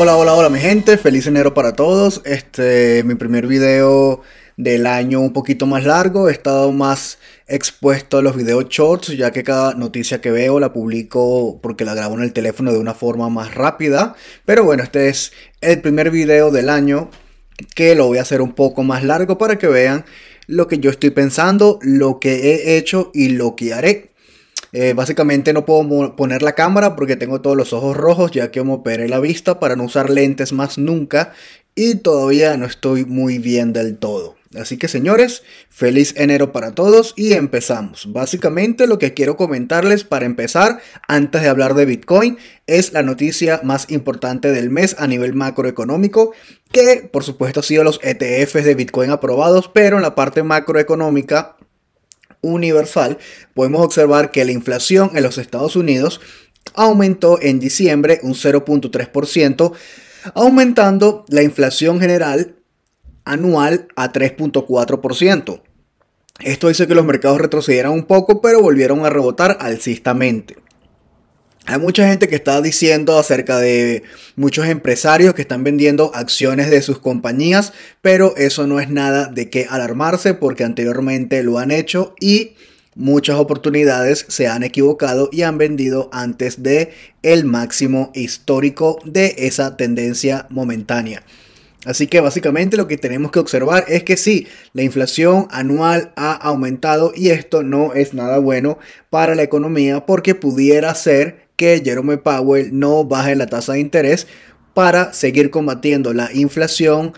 Hola, hola, hola mi gente, feliz enero para todos. Este, mi primer video del año un poquito más largo, he estado más expuesto a los videos shorts, ya que cada noticia que veo la publico porque la grabo en el teléfono de una forma más rápida. Pero bueno, este es el primer video del año que lo voy a hacer un poco más largo para que vean lo que yo estoy pensando, lo que he hecho y lo que haré. Eh, básicamente no puedo poner la cámara porque tengo todos los ojos rojos ya que me operé la vista para no usar lentes más nunca y todavía no estoy muy bien del todo. Así que señores, feliz enero para todos y empezamos. Básicamente lo que quiero comentarles para empezar, antes de hablar de Bitcoin, es la noticia más importante del mes a nivel macroeconómico, que por supuesto ha sido los ETFs de Bitcoin aprobados, pero en la parte macroeconómica universal, podemos observar que la inflación en los Estados Unidos aumentó en diciembre un 0.3%, aumentando la inflación general anual a 3.4%. Esto dice que los mercados retrocedieran un poco, pero volvieron a rebotar alcistamente. Hay mucha gente que está diciendo acerca de muchos empresarios que están vendiendo acciones de sus compañías, pero eso no es nada de qué alarmarse porque anteriormente lo han hecho y muchas oportunidades se han equivocado y han vendido antes de el máximo histórico de esa tendencia momentánea. Así que básicamente lo que tenemos que observar es que sí, la inflación anual ha aumentado y esto no es nada bueno para la economía porque pudiera ser que Jerome Powell no baje la tasa de interés para seguir combatiendo la inflación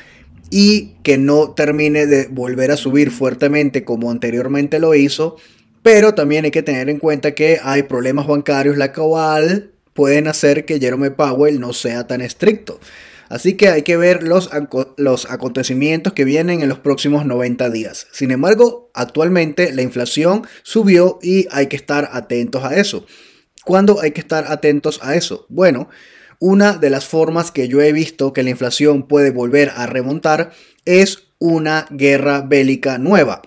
y que no termine de volver a subir fuertemente como anteriormente lo hizo. Pero también hay que tener en cuenta que hay problemas bancarios, la cual pueden hacer que Jerome Powell no sea tan estricto. Así que hay que ver los, los acontecimientos que vienen en los próximos 90 días. Sin embargo, actualmente la inflación subió y hay que estar atentos a eso. ¿Cuándo hay que estar atentos a eso? Bueno, una de las formas que yo he visto que la inflación puede volver a remontar es una guerra bélica nueva,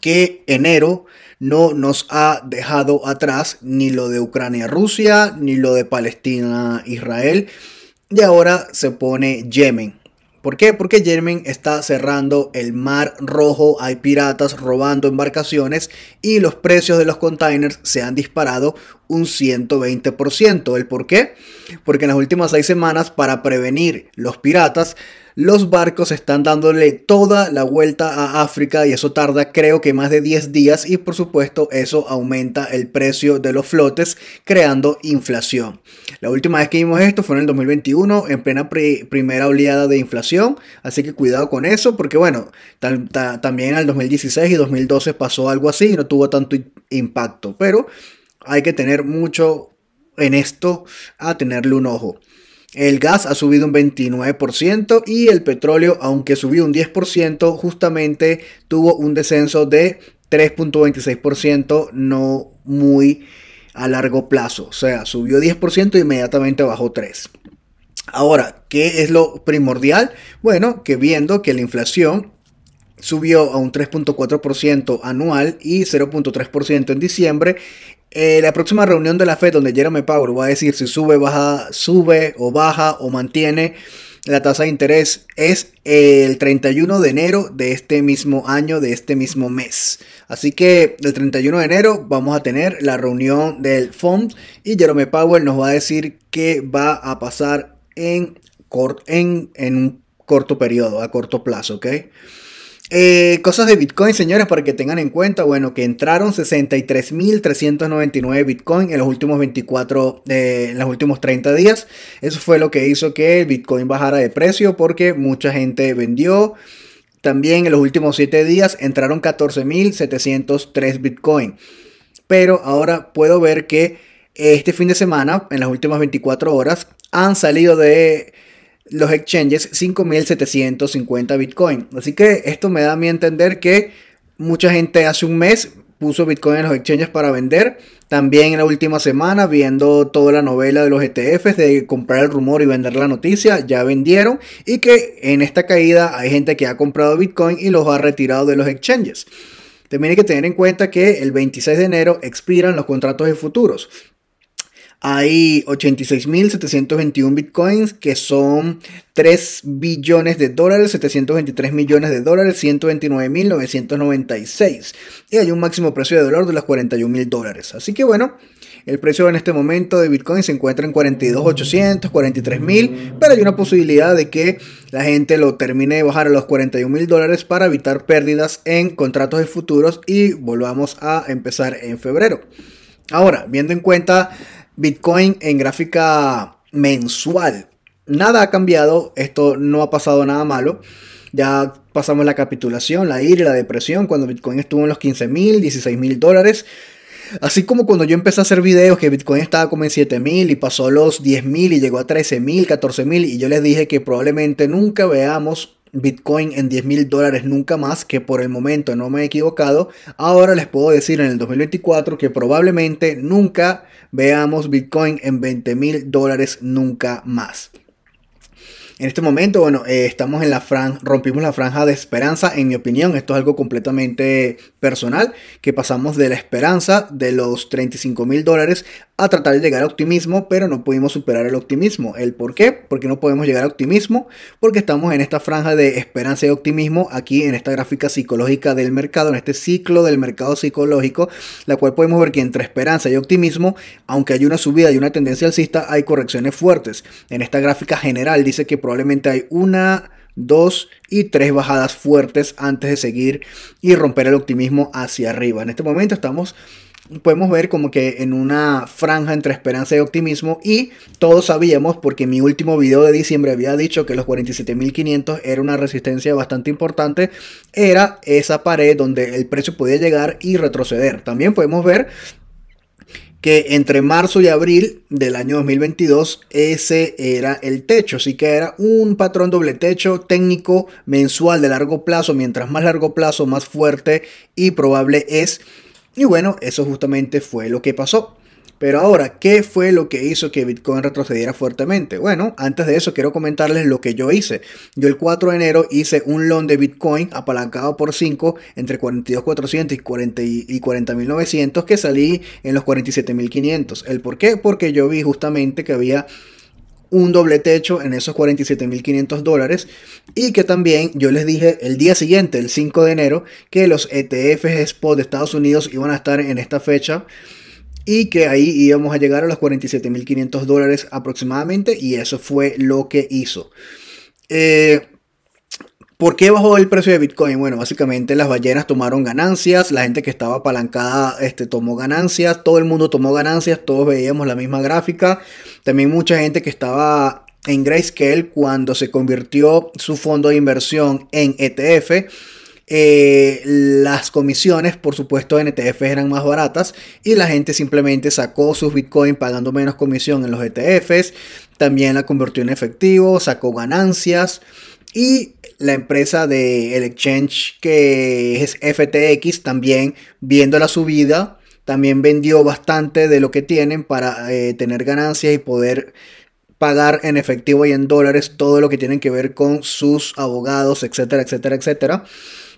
que enero no nos ha dejado atrás ni lo de Ucrania-Rusia, ni lo de Palestina-Israel, y ahora se pone Yemen. ¿Por qué? Porque Yemen está cerrando el mar rojo, hay piratas robando embarcaciones y los precios de los containers se han disparado un 120%. ¿El por qué? Porque en las últimas seis semanas, para prevenir los piratas, los barcos están dándole toda la vuelta a África y eso tarda creo que más de 10 días y por supuesto eso aumenta el precio de los flotes creando inflación. La última vez que vimos esto fue en el 2021 en plena primera oleada de inflación, así que cuidado con eso porque bueno, también al 2016 y 2012 pasó algo así y no tuvo tanto impacto, pero hay que tener mucho en esto a tenerle un ojo. El gas ha subido un 29% y el petróleo, aunque subió un 10%, justamente tuvo un descenso de 3.26%, no muy a largo plazo. O sea, subió 10% e inmediatamente bajó 3%. Ahora, ¿qué es lo primordial? Bueno, que viendo que la inflación subió a un 3.4% anual y 0.3% en diciembre, eh, la próxima reunión de la Fed donde Jeremy Powell va a decir si sube, baja, sube o baja o mantiene la tasa de interés es el 31 de enero de este mismo año, de este mismo mes. Así que el 31 de enero vamos a tener la reunión del FOMC y Jerome Powell nos va a decir qué va a pasar en, en un corto periodo, a corto plazo, ¿ok? Eh, cosas de Bitcoin, señores, para que tengan en cuenta, bueno, que entraron 63.399 Bitcoin en los últimos 24, eh, en los últimos 30 días. Eso fue lo que hizo que el Bitcoin bajara de precio porque mucha gente vendió. También en los últimos 7 días entraron 14.703 Bitcoin. Pero ahora puedo ver que este fin de semana, en las últimas 24 horas, han salido de los exchanges 5.750 Bitcoin. Así que esto me da a mí entender que mucha gente hace un mes puso Bitcoin en los exchanges para vender. También en la última semana, viendo toda la novela de los ETFs, de comprar el rumor y vender la noticia, ya vendieron. Y que en esta caída hay gente que ha comprado Bitcoin y los ha retirado de los exchanges. También hay que tener en cuenta que el 26 de enero expiran los contratos de futuros hay 86.721 bitcoins que son 3 billones de dólares, 723 millones de dólares, 129.996. Y hay un máximo precio de dólar de los 41.000 dólares. Así que bueno, el precio en este momento de Bitcoin se encuentra en 42.800, 43.000, pero hay una posibilidad de que la gente lo termine de bajar a los 41.000 dólares para evitar pérdidas en contratos de futuros y volvamos a empezar en febrero. Ahora, viendo en cuenta Bitcoin en gráfica mensual. Nada ha cambiado, esto no ha pasado nada malo. Ya pasamos la capitulación, la ira y la depresión cuando Bitcoin estuvo en los 15 mil, 16 mil dólares. Así como cuando yo empecé a hacer videos que Bitcoin estaba como en mil y pasó a los 10000 y llegó a 13000, 14000 y yo les dije que probablemente nunca veamos Bitcoin en 10 mil dólares nunca más, que por el momento no me he equivocado, ahora les puedo decir en el 2024 que probablemente nunca veamos Bitcoin en 20 mil dólares nunca más. En este momento, bueno, eh, estamos en la franja, rompimos la franja de esperanza, en mi opinión, esto es algo completamente personal, que pasamos de la esperanza de los 35 mil dólares a tratar de llegar a optimismo, pero no pudimos superar el optimismo. ¿El por qué? Porque no podemos llegar a optimismo, porque estamos en esta franja de esperanza y optimismo, aquí en esta gráfica psicológica del mercado, en este ciclo del mercado psicológico, la cual podemos ver que entre esperanza y optimismo, aunque hay una subida y una tendencia alcista, hay correcciones fuertes. En esta gráfica general dice que probablemente hay una, dos y tres bajadas fuertes antes de seguir y romper el optimismo hacia arriba. En este momento estamos podemos ver como que en una franja entre esperanza y optimismo y todos sabíamos porque en mi último video de diciembre había dicho que los 47.500 era una resistencia bastante importante era esa pared donde el precio podía llegar y retroceder también podemos ver que entre marzo y abril del año 2022 ese era el techo, así que era un patrón doble techo técnico mensual de largo plazo, mientras más largo plazo más fuerte y probable es. Y bueno, eso justamente fue lo que pasó. Pero ahora, ¿qué fue lo que hizo que Bitcoin retrocediera fuertemente? Bueno, antes de eso quiero comentarles lo que yo hice. Yo el 4 de enero hice un loan de Bitcoin apalancado por 5 entre 42.400 y 40.900 que salí en los 47.500. ¿El por qué? Porque yo vi justamente que había un doble techo en esos 47.500 dólares y que también yo les dije el día siguiente, el 5 de enero, que los ETFs spot de Estados Unidos iban a estar en esta fecha y que ahí íbamos a llegar a los 47.500 dólares aproximadamente y eso fue lo que hizo. Eh, ¿Por qué bajó el precio de Bitcoin? Bueno, básicamente las ballenas tomaron ganancias, la gente que estaba apalancada este, tomó ganancias, todo el mundo tomó ganancias, todos veíamos la misma gráfica. También mucha gente que estaba en Grayscale cuando se convirtió su fondo de inversión en ETF eh, las comisiones, por supuesto, en ETFs eran más baratas y la gente simplemente sacó sus Bitcoin pagando menos comisión en los ETFs, también la convirtió en efectivo, sacó ganancias y la empresa del el exchange que es FTX también viendo la subida también vendió bastante de lo que tienen para eh, tener ganancias y poder pagar en efectivo y en dólares todo lo que tienen que ver con sus abogados, etcétera, etcétera, etcétera.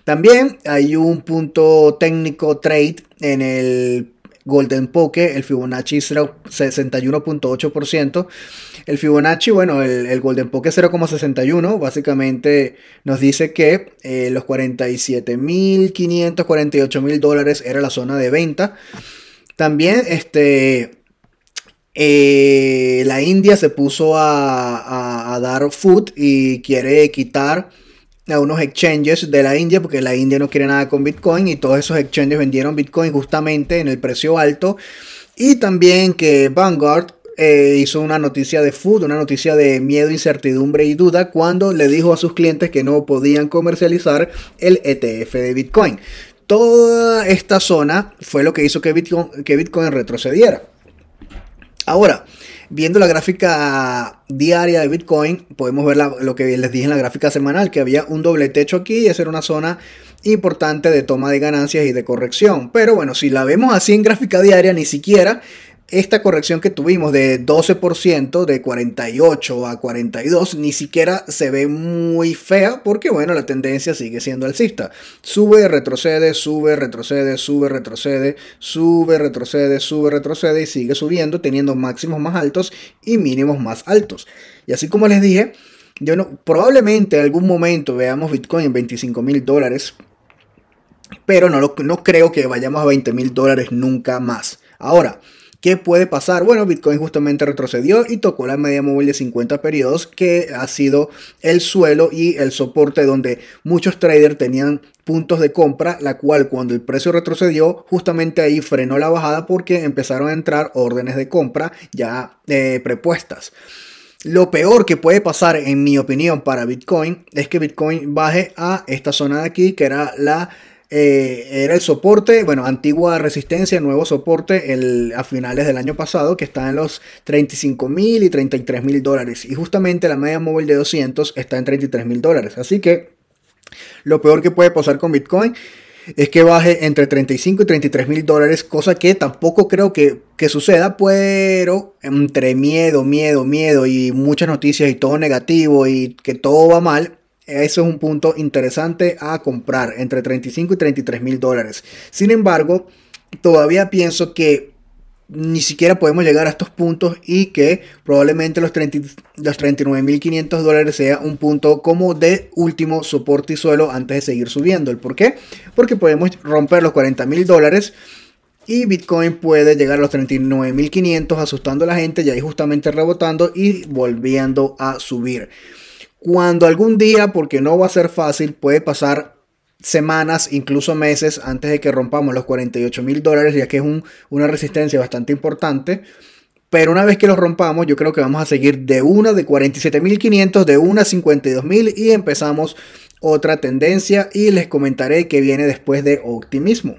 También hay un punto técnico trade en el Golden Poke, el Fibonacci 61.8%. El Fibonacci, bueno, el, Golden Poke 0,61, básicamente nos dice que eh, los 47.548.000 mil dólares era la zona de venta. También, este, eh, la India se puso a, a dar food y quiere quitar a unos exchanges de la India, porque la India no quiere nada con Bitcoin y todos esos exchanges vendieron Bitcoin justamente en el precio alto. Y también que Vanguard eh, hizo una noticia de food, una noticia de miedo, incertidumbre y duda cuando le dijo a sus clientes que no podían comercializar el ETF de Bitcoin. Toda esta zona fue lo que hizo que que Bitcoin retrocediera. Ahora, Viendo la gráfica diaria de Bitcoin, podemos ver lo que les dije en la gráfica semanal, que había un doble techo aquí y esa era una zona importante de toma de ganancias y de corrección. Pero bueno, si la vemos así en gráfica diaria, ni siquiera esta corrección que tuvimos de 12%, de 48 a 42, ni siquiera se ve muy fea porque, bueno, la tendencia sigue siendo alcista. Sube, retrocede, sube, retrocede, sube, retrocede, sube, retrocede, sube, retrocede y sigue subiendo, teniendo máximos más altos y mínimos más altos. Y así como les dije, yo no, probablemente en algún momento veamos Bitcoin en 25 mil dólares, pero no, no creo que vayamos a 20 mil dólares nunca más. Ahora, ¿Qué puede pasar? Bueno, Bitcoin justamente retrocedió y tocó la media móvil de 50 periodos, que ha sido el suelo y el soporte donde muchos traders tenían puntos de compra, la cual cuando el precio retrocedió, justamente ahí frenó la bajada porque empezaron a entrar órdenes de compra ya eh, prepuestas. Lo peor que puede pasar, en mi opinión, para Bitcoin es que Bitcoin baje a esta zona de aquí, que era la eh, era el soporte, bueno, antigua resistencia, nuevo soporte el, a finales del año pasado, que está en los 35 mil y 33 mil dólares. Y justamente la media móvil de 200 está en 33 mil dólares. Así que lo peor que puede pasar con Bitcoin es que baje entre 35 y 33 mil dólares, cosa que tampoco creo que, que, suceda, pero entre miedo, miedo, miedo y muchas noticias y todo negativo y que todo va mal, eso es un punto interesante a comprar, entre 35 y 33 mil dólares. Sin embargo, todavía pienso que ni siquiera podemos llegar a estos puntos y que probablemente los, 39 mil 500 dólares sea un punto como de último soporte y suelo antes de seguir subiendo. ¿El por qué? Porque podemos romper los 40 mil dólares y Bitcoin puede llegar a los 500 asustando a la gente y ahí justamente rebotando y volviendo a subir. Cuando algún día, porque no va a ser fácil, puede pasar semanas, incluso meses, antes de que rompamos los 48 mil dólares, ya que es una resistencia bastante importante. Pero una vez que los rompamos, yo creo que vamos a seguir de una de 47.500, de una a 52.000 y empezamos otra tendencia y les comentaré que viene después de optimismo.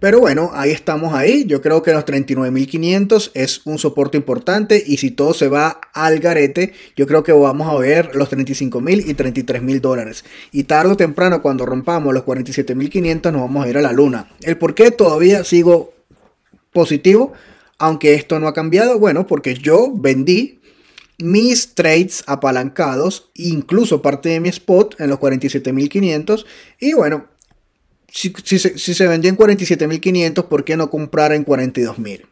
Pero bueno, ahí estamos ahí. Yo creo que los 39.500 es un soporte importante y si todo se va al garete, yo creo que vamos a ver los 35.000 y 33.000 dólares. Y tarde o temprano, cuando rompamos los 47.500, nos vamos a ir a la luna. El por qué todavía sigo positivo, aunque esto no ha cambiado, bueno, porque yo vendí mis trades apalancados, incluso parte de mi spot en los 47.500. Y bueno, si, se, si vendió en 47.500, ¿por qué no comprar en 42.000?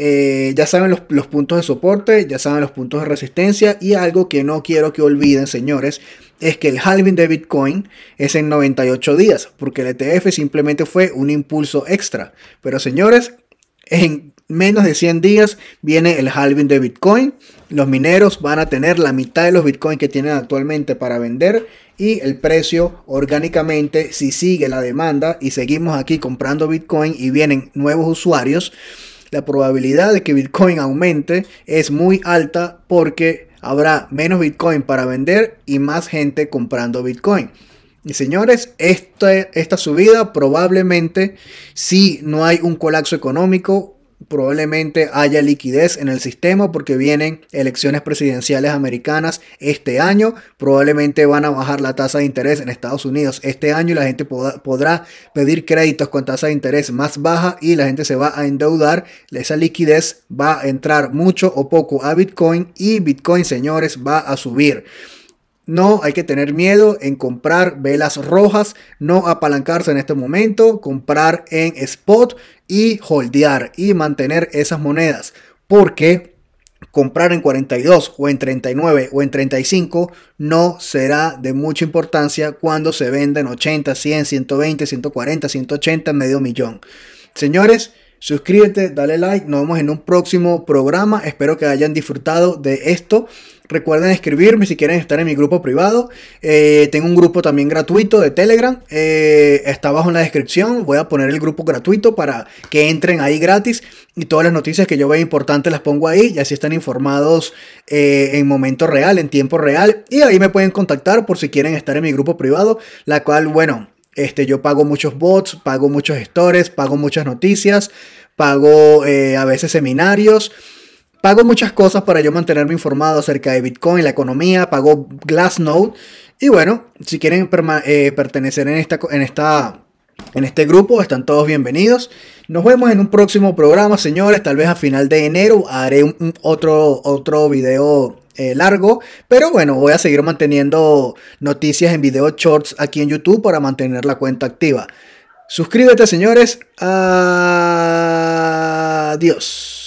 Eh, ya saben los, los, puntos de soporte, ya saben los puntos de resistencia y algo que no quiero que olviden, señores, es que el halving de Bitcoin es en 98 días, porque el ETF simplemente fue un impulso extra. Pero señores, en menos de 100 días viene el halving de Bitcoin. Los mineros van a tener la mitad de los Bitcoin que tienen actualmente para vender y el precio orgánicamente, si sigue la demanda y seguimos aquí comprando Bitcoin y vienen nuevos usuarios, la probabilidad de que Bitcoin aumente es muy alta porque habrá menos Bitcoin para vender y más gente comprando Bitcoin. Y señores, esta, esta subida probablemente, si no hay un colapso económico, probablemente haya liquidez en el sistema porque vienen elecciones presidenciales americanas este año, probablemente van a bajar la tasa de interés en Estados Unidos este año y la gente podrá pedir créditos con tasa de interés más baja y la gente se va a endeudar, esa liquidez va a entrar mucho o poco a Bitcoin y Bitcoin señores va a subir. No hay que tener miedo en comprar velas rojas, no apalancarse en este momento, comprar en spot y holdear y mantener esas monedas. Porque comprar en 42 o en 39 o en 35 no será de mucha importancia cuando se venda en 80, 100, 120, 140, 180, medio millón. Señores, Suscríbete, dale like, nos vemos en un próximo programa. Espero que hayan disfrutado de esto. Recuerden escribirme si quieren estar en mi grupo privado. Eh, tengo un grupo también gratuito de Telegram. Eh, está abajo en la descripción. Voy a poner el grupo gratuito para que entren ahí gratis. Y todas las noticias que yo vea importantes las pongo ahí. Y así están informados eh, en momento real, en tiempo real. Y ahí me pueden contactar por si quieren estar en mi grupo privado. La cual, bueno, este, yo pago muchos bots, pago muchos gestores, pago muchas noticias, pago eh, a veces seminarios, pago muchas cosas para yo mantenerme informado acerca de Bitcoin, la economía, pago Glassnode. Y bueno, si quieren eh, pertenecer en esta, en esta en este grupo. Están todos bienvenidos. Nos vemos en un próximo programa, señores. Tal vez a final de enero haré otro, otro video eh, largo, pero bueno, voy a seguir manteniendo noticias en video shorts aquí en YouTube para mantener la cuenta activa. Suscríbete, señores. Adiós.